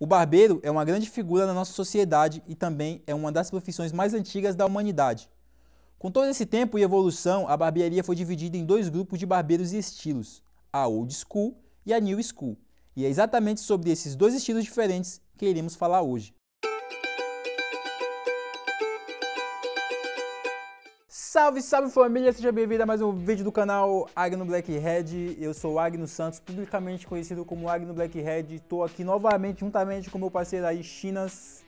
O barbeiro é uma grande figura na nossa sociedade e também é uma das profissões mais antigas da humanidade. Com todo esse tempo e evolução, a barbearia foi dividida em dois grupos de barbeiros e estilos, a Old School e a New School. E é exatamente sobre esses dois estilos diferentes que iremos falar hoje. Salve, salve família, seja bem-vindo a mais um vídeo do canal Agno Blackhead. Eu sou Agno Santos, publicamente conhecido como Agno Blackhead. Estou aqui novamente, juntamente com meu parceiro aí, Chinas.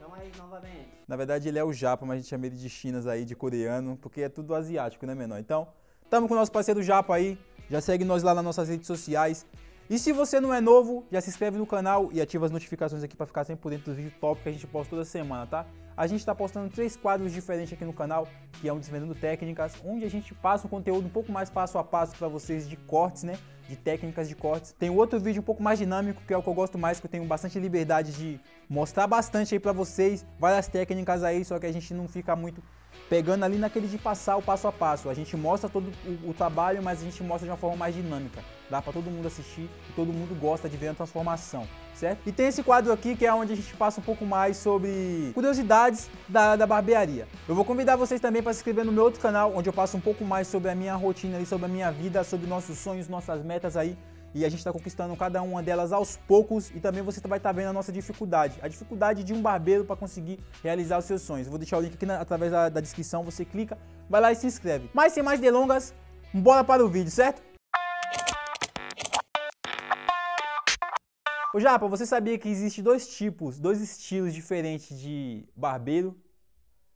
Tamo aí novamente. Na verdade ele é o Japa, mas a gente chama ele de Chinas aí, de coreano, porque é tudo asiático, né menor? Então, tamo com o nosso parceiro Japa aí. Já segue nós lá nas nossas redes sociais. E se você não é novo, já se inscreve no canal e ativa as notificações aqui para ficar sempre por dentro dos vídeos top que a gente posta toda semana, tá? A gente está postando três quadros diferentes aqui no canal, que é um Desvendando Técnicas, onde a gente passa o conteúdo um pouco mais passo a passo para vocês de cortes, né? De técnicas de cortes. Tem outro vídeo um pouco mais dinâmico, que é o que eu gosto mais, que eu tenho bastante liberdade de mostrar bastante aí para vocês, várias técnicas aí, só que a gente não fica muito pegando ali naquele de passar o passo a passo. A gente mostra todo o, o trabalho, mas a gente mostra de uma forma mais dinâmica. Dá para todo mundo assistir e todo mundo gosta de ver a transformação, certo? E tem esse quadro aqui que é onde a gente passa um pouco mais sobre curiosidades da área da barbearia. Eu vou convidar vocês também para se inscrever no meu outro canal, onde eu passo um pouco mais sobre a minha rotina ali, sobre a minha vida, sobre nossos sonhos, nossas metas aí e a gente está conquistando cada uma delas aos poucos e também você vai estar tá vendo a nossa dificuldade, a dificuldade de um barbeiro para conseguir realizar os seus sonhos. Eu vou deixar o link aqui na, através da, da descrição, você clica, vai lá e se inscreve. Mas sem mais delongas, bora para o vídeo, certo? Ô Japa, você sabia que existe dois tipos, dois estilos diferentes de barbeiro?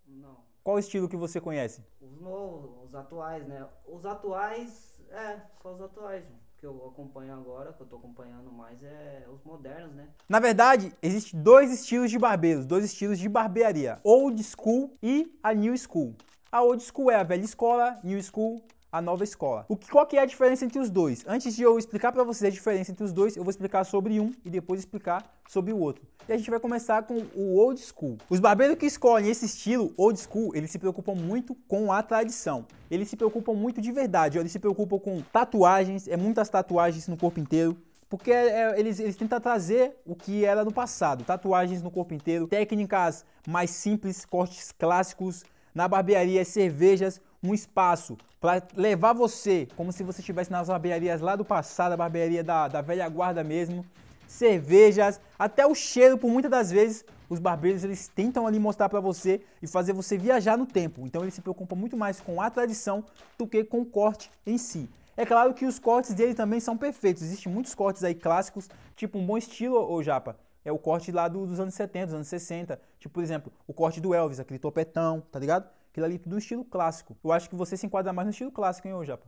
Não. Qual estilo que você conhece? Os novos, os atuais, né? Os atuais, é, só os atuais, mano que eu acompanho agora, que eu tô acompanhando mais, é os modernos, né? Na verdade, existem dois estilos de barbeiros, dois estilos de barbearia: old school e a new school. A old school é a velha escola, new school a nova escola. O que, qual que é a diferença entre os dois? Antes de eu explicar para vocês a diferença entre os dois, eu vou explicar sobre um e depois explicar sobre o outro. E a gente vai começar com o old school. Os barbeiros que escolhem esse estilo old school, eles se preocupam muito com a tradição. Eles se preocupam muito de verdade, eles se preocupam com tatuagens, é muitas tatuagens no corpo inteiro. Porque é, é, eles, eles tentam trazer o que era no passado, tatuagens no corpo inteiro, técnicas mais simples, cortes clássicos, na barbearia cervejas, um espaço para levar você, como se você estivesse nas barbearias lá do passado, a barbearia da, da velha guarda mesmo, cervejas, até o cheiro, por muitas das vezes, os barbeiros eles tentam ali mostrar para você e fazer você viajar no tempo. Então ele se preocupa muito mais com a tradição do que com o corte em si. É claro que os cortes dele também são perfeitos. Existem muitos cortes aí clássicos, tipo um bom estilo, ô Japa. É o corte lá do, dos anos 70, dos anos 60. Tipo, por exemplo, o corte do Elvis, aquele topetão, tá ligado? Aquilo ali é do estilo clássico. Eu acho que você se enquadra mais no estilo clássico, hein, ô Japa?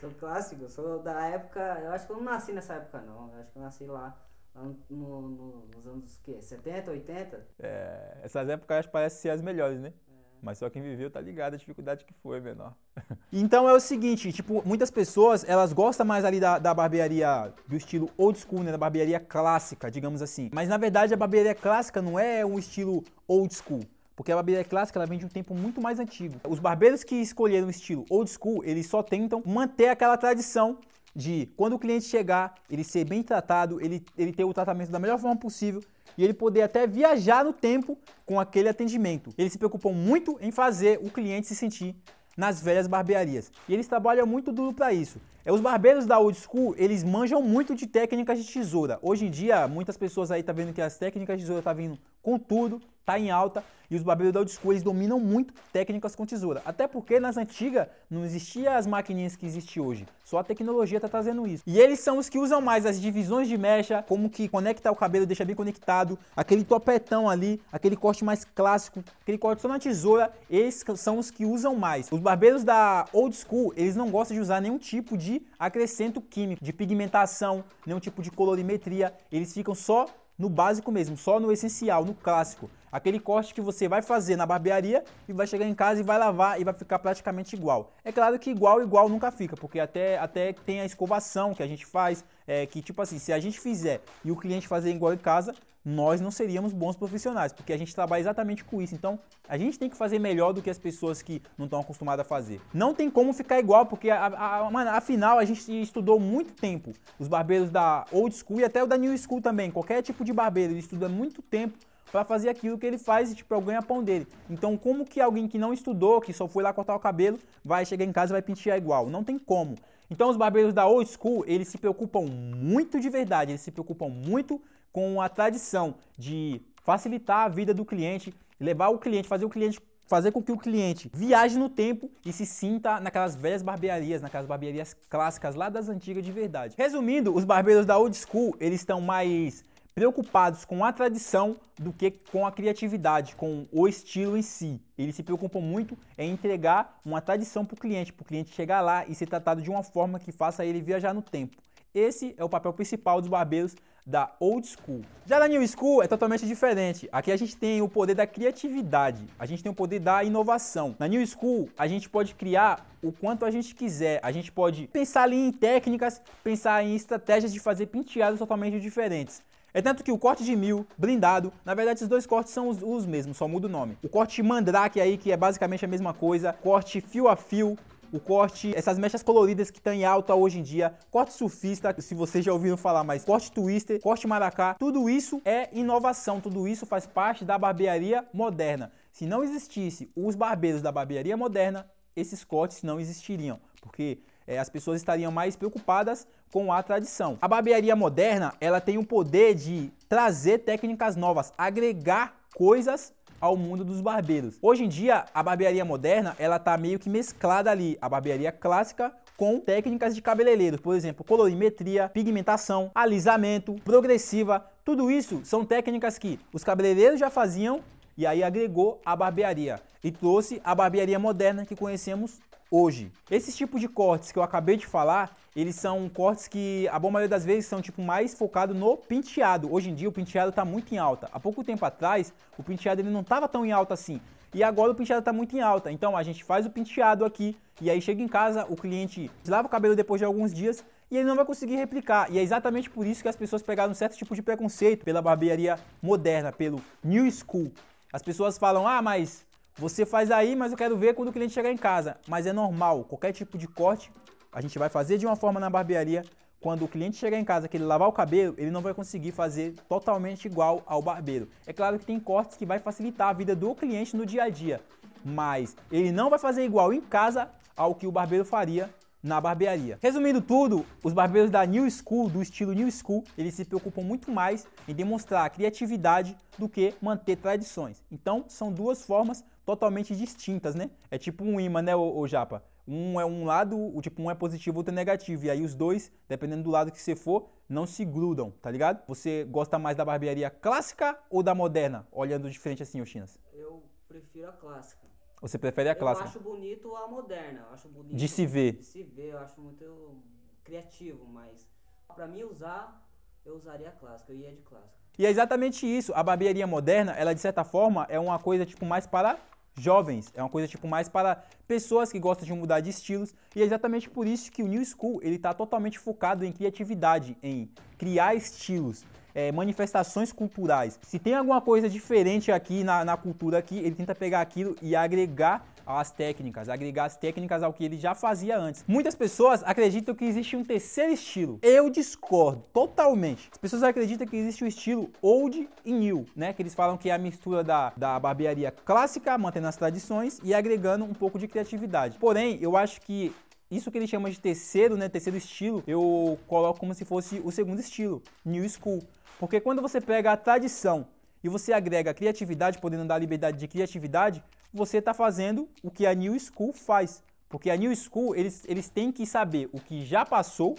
Sou clássico, sou da época. Eu acho que eu não nasci nessa época, não. Eu acho que eu nasci lá. No, no, nos anos que? 70, 80? É, essas épocas acho parecem ser as melhores, né? É. Mas só quem viveu tá ligado a dificuldade que foi, menor. então é o seguinte, tipo, muitas pessoas, elas gostam mais ali da, da barbearia do estilo old school, né? Da barbearia clássica, digamos assim. Mas na verdade a barbearia clássica não é um estilo old school. Porque a barbearia clássica ela vem de um tempo muito mais antigo. Os barbeiros que escolheram o estilo old school, eles só tentam manter aquela tradição de quando o cliente chegar, ele ser bem tratado, ele, ele ter o tratamento da melhor forma possível e ele poder até viajar no tempo com aquele atendimento. Eles se preocupam muito em fazer o cliente se sentir nas velhas barbearias. E eles trabalham muito duro para isso. É, os barbeiros da old school, eles manjam muito de técnicas de tesoura. Hoje em dia, muitas pessoas aí tá vendo que as técnicas de tesoura tá vindo com tudo está em alta e os barbeiros da old school eles dominam muito técnicas com tesoura. Até porque nas antigas não existia as maquininhas que existem hoje, só a tecnologia está trazendo isso. E eles são os que usam mais as divisões de mecha, como que conecta o cabelo, deixa bem conectado, aquele topetão ali, aquele corte mais clássico, aquele corte só na tesoura, eles são os que usam mais. Os barbeiros da old school, eles não gostam de usar nenhum tipo de acrescento químico, de pigmentação, nenhum tipo de colorimetria, eles ficam só no básico mesmo, só no essencial, no clássico. Aquele corte que você vai fazer na barbearia e vai chegar em casa e vai lavar e vai ficar praticamente igual. É claro que igual, igual nunca fica, porque até, até tem a escovação que a gente faz, é, que tipo assim, se a gente fizer e o cliente fazer igual em casa, nós não seríamos bons profissionais, porque a gente trabalha exatamente com isso. Então, a gente tem que fazer melhor do que as pessoas que não estão acostumadas a fazer. Não tem como ficar igual, porque a, a, a, afinal a gente estudou muito tempo. Os barbeiros da old school e até o da new school também. Qualquer tipo de barbeiro, ele estuda muito tempo para fazer aquilo que ele faz e tipo, é o ganha-pão dele. Então, como que alguém que não estudou, que só foi lá cortar o cabelo, vai chegar em casa e vai pentear igual? Não tem como. Então, os barbeiros da old school, eles se preocupam muito de verdade, eles se preocupam muito com a tradição de facilitar a vida do cliente, levar o cliente, fazer o cliente fazer com que o cliente viaje no tempo e se sinta naquelas velhas barbearias, naquelas barbearias clássicas lá das antigas de verdade. Resumindo, os barbeiros da old school, eles estão mais preocupados com a tradição do que com a criatividade, com o estilo em si. Ele se preocupa muito em entregar uma tradição para o cliente, para o cliente chegar lá e ser tratado de uma forma que faça ele viajar no tempo. Esse é o papel principal dos barbeiros da old school. Já da new school é totalmente diferente. Aqui a gente tem o poder da criatividade, a gente tem o poder da inovação. Na new school, a gente pode criar o quanto a gente quiser. A gente pode pensar ali em técnicas, pensar em estratégias de fazer penteados totalmente diferentes. É tanto que o corte de mil, blindado, na verdade esses dois cortes são os, os mesmos, só muda o nome. O corte mandrake aí, que é basicamente a mesma coisa, corte fio a fio, o corte, essas mechas coloridas que estão em alta hoje em dia, corte surfista, se vocês já ouviram falar, mas corte twister, corte maracá, tudo isso é inovação, tudo isso faz parte da barbearia moderna. Se não existisse os barbeiros da barbearia moderna, esses cortes não existiriam, porque é, as pessoas estariam mais preocupadas com a tradição. A barbearia moderna, ela tem o poder de trazer técnicas novas, agregar coisas ao mundo dos barbeiros. Hoje em dia, a barbearia moderna, ela tá meio que mesclada ali, a barbearia clássica com técnicas de cabeleireiro, por exemplo, colorimetria, pigmentação, alisamento, progressiva, tudo isso são técnicas que os cabeleireiros já faziam e aí agregou a barbearia e trouxe a barbearia moderna que conhecemos hoje. Esses tipos de cortes que eu acabei de falar, eles são cortes que a boa maioria das vezes são tipo mais focado no penteado. Hoje em dia o penteado está muito em alta. Há pouco tempo atrás, o penteado ele não estava tão em alta assim. E agora o penteado está muito em alta. Então a gente faz o penteado aqui e aí chega em casa, o cliente lava o cabelo depois de alguns dias e ele não vai conseguir replicar. E é exatamente por isso que as pessoas pegaram um certo tipo de preconceito pela barbearia moderna, pelo new school. As pessoas falam: "Ah, mas você faz aí, mas eu quero ver quando o cliente chegar em casa. Mas é normal, qualquer tipo de corte a gente vai fazer de uma forma na barbearia. Quando o cliente chegar em casa, que ele lavar o cabelo, ele não vai conseguir fazer totalmente igual ao barbeiro. É claro que tem cortes que vai facilitar a vida do cliente no dia a dia, mas ele não vai fazer igual em casa ao que o barbeiro faria na barbearia. Resumindo tudo, os barbeiros da New School, do estilo New School, eles se preocupam muito mais em demonstrar criatividade do que manter tradições. Então, são duas formas totalmente distintas, né? É tipo um imã, né, ô, Japa? Um é um lado, o tipo um é positivo, outro é negativo. E aí os dois, dependendo do lado que você for, não se grudam, tá ligado? Você gosta mais da barbearia clássica ou da moderna? Olhando de frente assim, ô Chinas. Eu prefiro a clássica. Você prefere a eu clássica? Eu acho bonito a moderna, eu acho bonito. De se ver. De se ver, eu acho muito criativo, mas para mim usar, eu usaria a clássica, eu ia de clássica. E é exatamente isso. A barbearia moderna, ela de certa forma é uma coisa tipo mais para jovens, é uma coisa tipo mais para pessoas que gostam de mudar de estilos, e é exatamente por isso que o New School, ele tá totalmente focado em criatividade, em criar estilos é, manifestações culturais. Se tem alguma coisa diferente aqui na, na cultura aqui, ele tenta pegar aquilo e agregar as técnicas, agregar as técnicas ao que ele já fazia antes. Muitas pessoas acreditam que existe um terceiro estilo. Eu discordo totalmente. As pessoas acreditam que existe o estilo old e new, né? Que eles falam que é a mistura da, da barbearia clássica, mantendo as tradições e agregando um pouco de criatividade. Porém, eu acho que isso que ele chama de terceiro, né, terceiro estilo, eu coloco como se fosse o segundo estilo, New School. Porque quando você pega a tradição e você agrega a criatividade, podendo dar liberdade de criatividade, você está fazendo o que a New School faz. Porque a New School, eles, eles têm que saber o que já passou,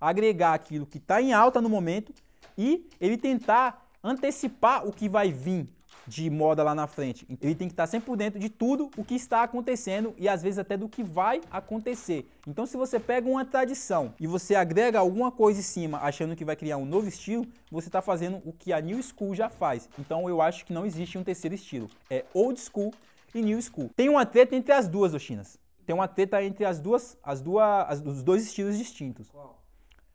agregar aquilo que está em alta no momento e ele tentar antecipar o que vai vir, de moda lá na frente. Então, ele tem que estar sempre por dentro de tudo o que está acontecendo e às vezes até do que vai acontecer. Então se você pega uma tradição e você agrega alguma coisa em cima achando que vai criar um novo estilo, você está fazendo o que a New School já faz. Então eu acho que não existe um terceiro estilo. É Old School e New School. Tem uma treta entre as duas, Oxinas. Tem uma treta entre as duas, as duas, as, os dois estilos distintos.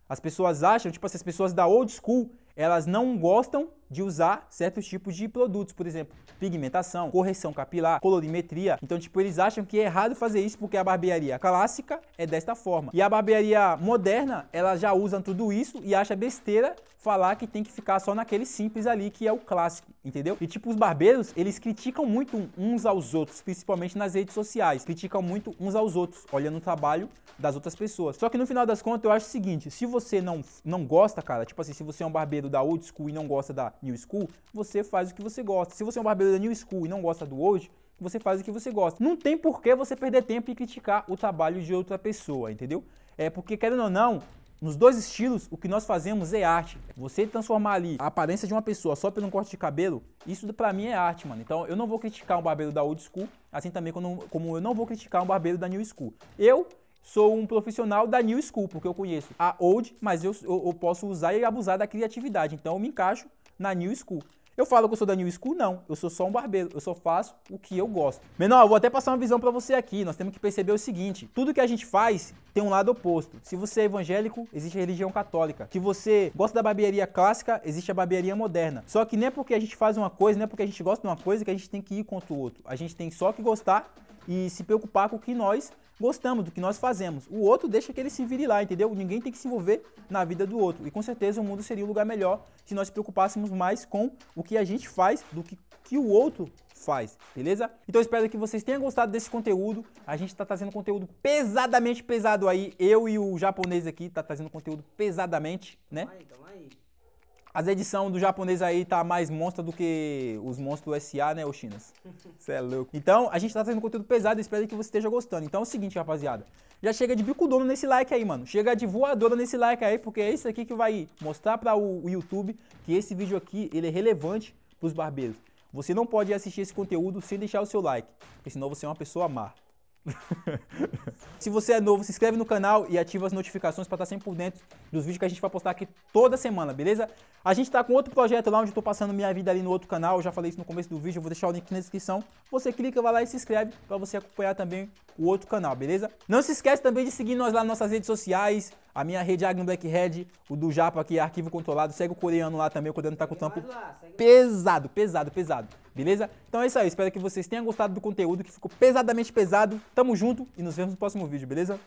As pessoas acham, tipo, assim, as pessoas da Old School elas não gostam de usar certos tipos de produtos, por exemplo, pigmentação, correção capilar, colorimetria. Então, tipo, eles acham que é errado fazer isso porque a barbearia clássica é desta forma. E a barbearia moderna, ela já usa tudo isso e acha besteira falar que tem que ficar só naquele simples ali, que é o clássico, entendeu? E tipo, os barbeiros, eles criticam muito uns aos outros, principalmente nas redes sociais. Criticam muito uns aos outros, olhando o trabalho das outras pessoas. Só que no final das contas, eu acho o seguinte, se você não, não gosta, cara, tipo assim, se você é um barbeiro da old school e não gosta da new school, você faz o que você gosta. Se você é um barbeiro da new school e não gosta do old, você faz o que você gosta. Não tem por que você perder tempo e criticar o trabalho de outra pessoa, entendeu? É porque, querendo ou não, nos dois estilos, o que nós fazemos é arte. Você transformar ali a aparência de uma pessoa só pelo um corte de cabelo, isso para mim é arte, mano. Então eu não vou criticar um barbeiro da old school, assim também como eu não vou criticar um barbeiro da new school. Eu sou um profissional da new school, porque eu conheço a old, mas eu, eu, eu posso usar e abusar da criatividade. Então eu me encaixo na new school. Eu falo que eu sou da New School? Não. Eu sou só um barbeiro. Eu só faço o que eu gosto. Menor, eu vou até passar uma visão para você aqui. Nós temos que perceber o seguinte: tudo que a gente faz tem um lado oposto. Se você é evangélico, existe a religião católica. Se você gosta da barbearia clássica, existe a barbearia moderna. Só que nem é porque a gente faz uma coisa, nem é porque a gente gosta de uma coisa que a gente tem que ir contra o outro. A gente tem só que gostar e se preocupar com o que nós gostamos do que nós fazemos. O outro deixa que ele se vire lá, entendeu? Ninguém tem que se envolver na vida do outro. E com certeza o mundo seria um lugar melhor se nós preocupássemos mais com o que a gente faz do que que o outro faz, beleza? Então espero que vocês tenham gostado desse conteúdo. A gente tá trazendo conteúdo pesadamente pesado aí. Eu e o japonês aqui tá trazendo conteúdo pesadamente, né? Vai, então vai. As edições do japonês aí tá mais monstro do que os monstros do SA, né, ô Chinas? Você é louco. Então, a gente tá trazendo conteúdo pesado, espero que você esteja gostando. Então é o seguinte, rapaziada. Já chega de dono nesse like aí, mano. Chega de voadora nesse like aí, porque é isso aqui que vai mostrar para o YouTube que esse vídeo aqui, ele é relevante pros barbeiros. Você não pode assistir esse conteúdo sem deixar o seu like, porque senão você é uma pessoa má. se você é novo, se inscreve no canal e ativa as notificações para estar tá sempre por dentro dos vídeos que a gente vai postar aqui toda semana, beleza? A gente está com outro projeto lá onde eu tô passando minha vida ali no outro canal, eu já falei isso no começo do vídeo, eu vou deixar o link na descrição. Você clica, vai lá e se inscreve para você acompanhar também o outro canal, beleza? Não se esquece também de seguir nós lá nas nossas redes sociais, a minha rede é Agno o do Japo aqui, Arquivo Controlado, segue o coreano lá também, o coreano tá com o tampo pesado, pesado, pesado, beleza? Então é isso aí, espero que vocês tenham gostado do conteúdo, que ficou pesadamente pesado. Tamo junto e nos vemos no próximo vídeo, beleza?